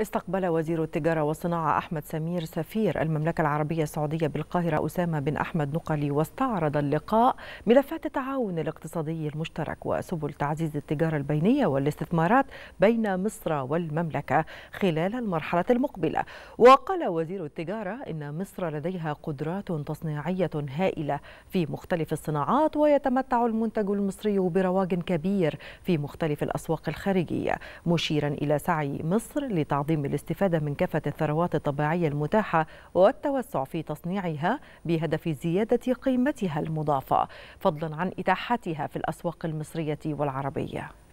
استقبل وزير التجارة والصناعة أحمد سمير سفير المملكة العربية السعودية بالقاهرة أسامة بن أحمد نقلي واستعرض اللقاء ملفات التعاون الاقتصادي المشترك وسبل تعزيز التجارة البينية والاستثمارات بين مصر والمملكة خلال المرحلة المقبلة وقال وزير التجارة إن مصر لديها قدرات تصنيعية هائلة في مختلف الصناعات ويتمتع المنتج المصري برواج كبير في مختلف الأسواق الخارجية مشيرا إلى سعي مصر لتعميق تعظيم الاستفادة من كافة الثروات الطبيعية المتاحة والتوسع في تصنيعها بهدف زيادة قيمتها المضافة فضلا عن إتاحتها في الأسواق المصرية والعربية